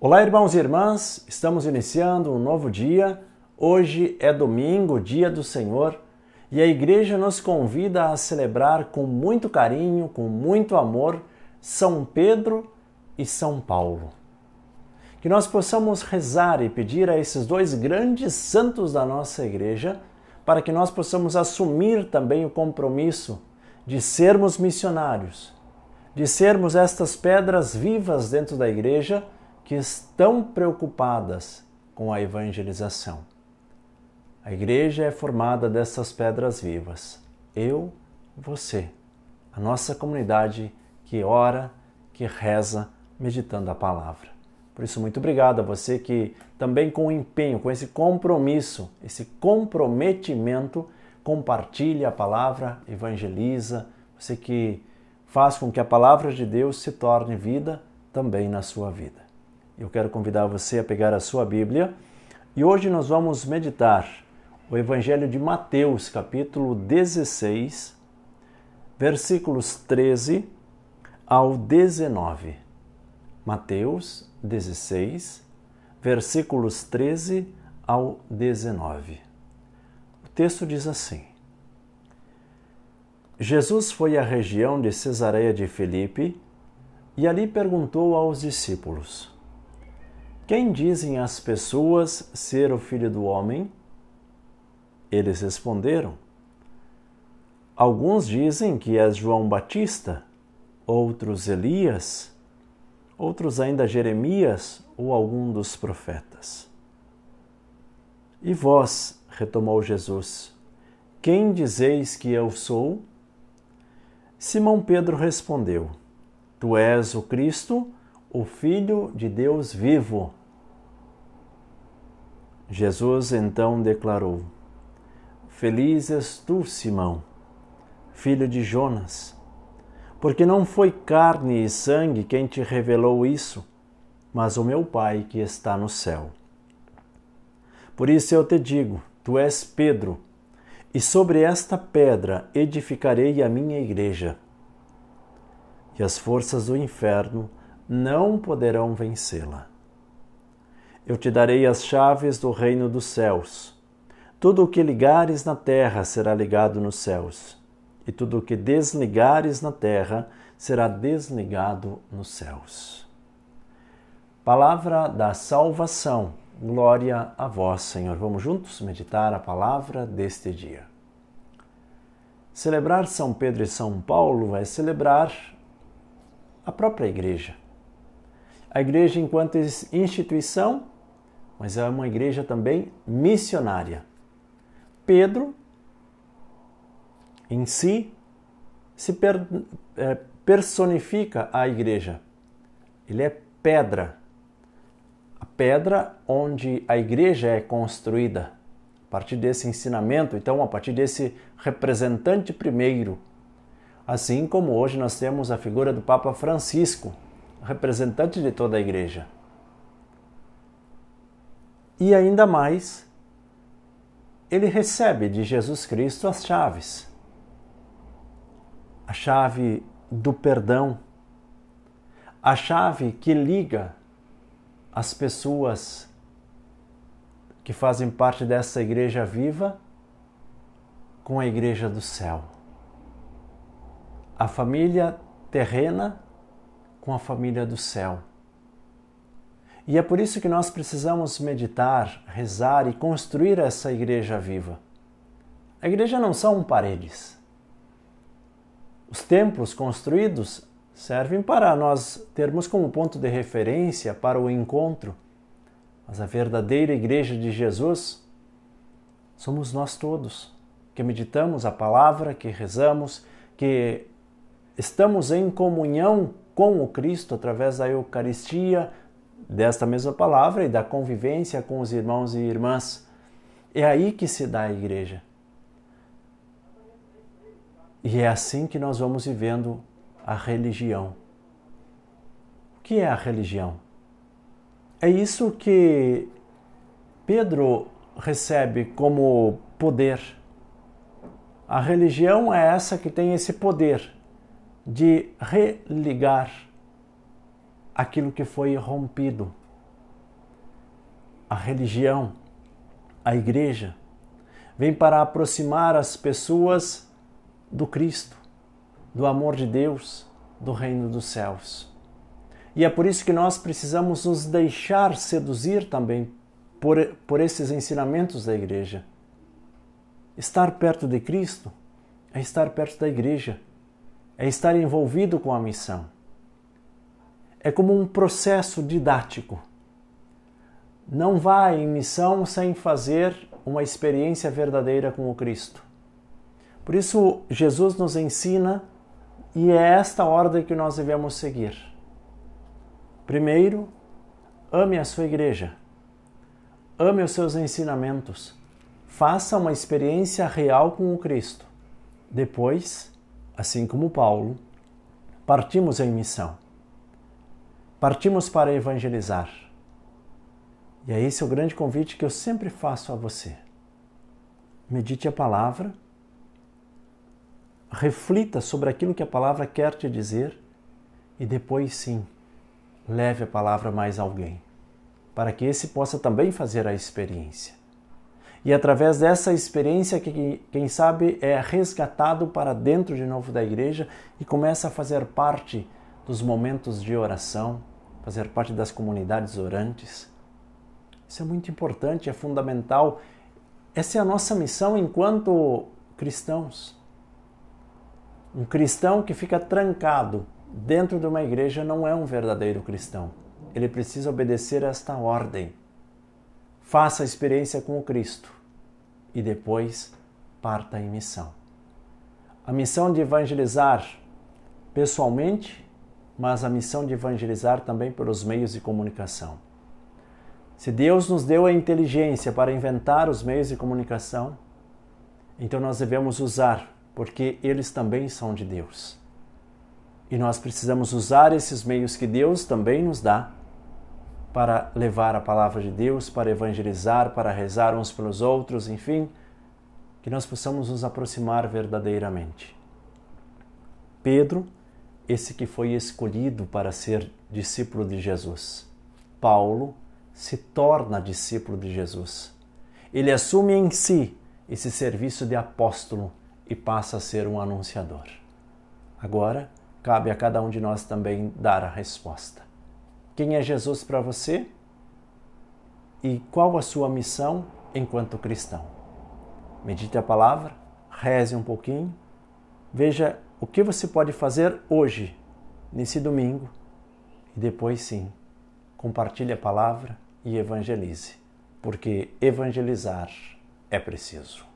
Olá, irmãos e irmãs, estamos iniciando um novo dia. Hoje é domingo, dia do Senhor, e a igreja nos convida a celebrar com muito carinho, com muito amor, São Pedro e São Paulo. Que nós possamos rezar e pedir a esses dois grandes santos da nossa igreja para que nós possamos assumir também o compromisso de sermos missionários, de sermos estas pedras vivas dentro da igreja que estão preocupadas com a evangelização. A igreja é formada dessas pedras vivas. Eu, você, a nossa comunidade que ora, que reza, meditando a palavra. Por isso, muito obrigado a você que também com empenho, com esse compromisso, esse comprometimento, compartilha a palavra, evangeliza, você que faz com que a palavra de Deus se torne vida também na sua vida. Eu quero convidar você a pegar a sua Bíblia e hoje nós vamos meditar o Evangelho de Mateus, capítulo 16, versículos 13 ao 19. Mateus 16, versículos 13 ao 19. O texto diz assim: Jesus foi à região de Cesareia de Filipe e ali perguntou aos discípulos: quem dizem as pessoas ser o filho do homem? Eles responderam: Alguns dizem que és João Batista, outros Elias, outros ainda Jeremias ou algum dos profetas. E vós, retomou Jesus, quem dizeis que eu sou? Simão Pedro respondeu: Tu és o Cristo, o Filho de Deus vivo. Jesus então declarou: Feliz és tu, Simão, filho de Jonas, porque não foi carne e sangue quem te revelou isso, mas o meu Pai que está no céu. Por isso eu te digo: tu és Pedro, e sobre esta pedra edificarei a minha igreja. E as forças do inferno não poderão vencê-la. Eu te darei as chaves do reino dos céus. Tudo o que ligares na terra será ligado nos céus, e tudo o que desligares na terra será desligado nos céus. Palavra da salvação. Glória a vós, Senhor. Vamos juntos meditar a palavra deste dia. Celebrar São Pedro e São Paulo é celebrar a própria Igreja. A Igreja, enquanto instituição, mas é uma igreja também missionária. Pedro, em si, se per, é, personifica a igreja. Ele é pedra. A pedra onde a igreja é construída. A partir desse ensinamento, então, a partir desse representante primeiro. Assim como hoje nós temos a figura do Papa Francisco, representante de toda a igreja e ainda mais, ele recebe de Jesus Cristo as chaves. A chave do perdão, a chave que liga as pessoas que fazem parte dessa igreja viva com a igreja do céu. A família terrena com a família do céu. E é por isso que nós precisamos meditar, rezar e construir essa igreja viva. A igreja não são paredes. Os templos construídos servem para nós termos como ponto de referência para o encontro. Mas a verdadeira igreja de Jesus somos nós todos, que meditamos a palavra, que rezamos, que estamos em comunhão com o Cristo através da Eucaristia, desta mesma palavra e da convivência com os irmãos e irmãs. É aí que se dá a igreja. E é assim que nós vamos vivendo a religião. O que é a religião? É isso que Pedro recebe como poder. A religião é essa que tem esse poder de religar aquilo que foi rompido. A religião, a igreja, vem para aproximar as pessoas do Cristo, do amor de Deus, do reino dos céus. E é por isso que nós precisamos nos deixar seduzir também por, por esses ensinamentos da igreja. Estar perto de Cristo é estar perto da igreja, é estar envolvido com a missão é como um processo didático. Não vá em missão sem fazer uma experiência verdadeira com o Cristo. Por isso, Jesus nos ensina e é esta ordem que nós devemos seguir. Primeiro, ame a sua igreja, ame os seus ensinamentos, faça uma experiência real com o Cristo. Depois, assim como Paulo, partimos em missão. Partimos para evangelizar. E é esse o grande convite que eu sempre faço a você. Medite a palavra, reflita sobre aquilo que a palavra quer te dizer e depois sim, leve a palavra mais alguém, para que esse possa também fazer a experiência. E através dessa experiência que quem sabe é resgatado para dentro de novo da igreja e começa a fazer parte dos momentos de oração, fazer parte das comunidades orantes. Isso é muito importante, é fundamental. Essa é a nossa missão enquanto cristãos. Um cristão que fica trancado dentro de uma igreja não é um verdadeiro cristão. Ele precisa obedecer a esta ordem. Faça a experiência com o Cristo e depois parta em missão. A missão de evangelizar pessoalmente mas a missão de evangelizar também pelos meios de comunicação. Se Deus nos deu a inteligência para inventar os meios de comunicação, então nós devemos usar, porque eles também são de Deus. E nós precisamos usar esses meios que Deus também nos dá para levar a palavra de Deus, para evangelizar, para rezar uns pelos outros, enfim, que nós possamos nos aproximar verdadeiramente. Pedro esse que foi escolhido para ser discípulo de Jesus. Paulo se torna discípulo de Jesus. Ele assume em si esse serviço de apóstolo e passa a ser um anunciador. Agora, cabe a cada um de nós também dar a resposta. Quem é Jesus para você? E qual a sua missão enquanto cristão? Medite a palavra, reze um pouquinho, veja o que você pode fazer hoje, nesse domingo, e depois sim, compartilhe a palavra e evangelize, porque evangelizar é preciso.